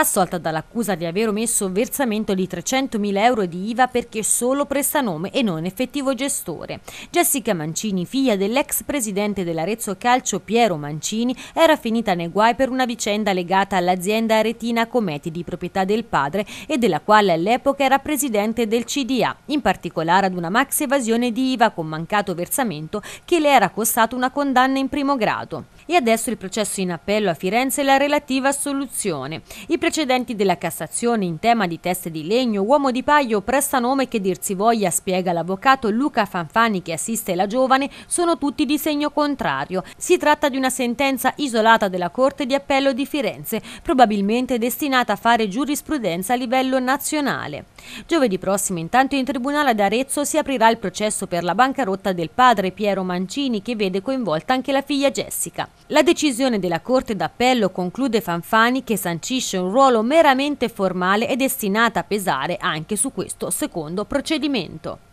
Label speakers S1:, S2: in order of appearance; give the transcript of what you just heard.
S1: assolta dall'accusa di aver omesso versamento di 300.000 euro di IVA perché solo prestanome e non effettivo gestore. Jessica Mancini, figlia dell'ex presidente dell'Arezzo Calcio Piero Mancini, era finita nei guai per una vicenda legata all'azienda aretina Cometi di proprietà del padre e della quale all'epoca era presidente del CDA, in particolare ad una max evasione di IVA con mancato versamento che le era costato una condanna in primo grado. E adesso il processo in appello a Firenze e la relativa soluzione. I precedenti della Cassazione in tema di teste di legno, uomo di paio, prestanome che dir si voglia, spiega l'avvocato Luca Fanfani che assiste la giovane, sono tutti di segno contrario. Si tratta di una sentenza isolata della Corte di Appello di Firenze, probabilmente destinata a fare giurisprudenza a livello nazionale. Giovedì prossimo intanto in Tribunale ad Arezzo si aprirà il processo per la bancarotta del padre Piero Mancini che vede coinvolta anche la figlia Jessica. La decisione della Corte d'Appello conclude Fanfani che sancisce un ruolo ruolo meramente formale è destinata a pesare anche su questo secondo procedimento.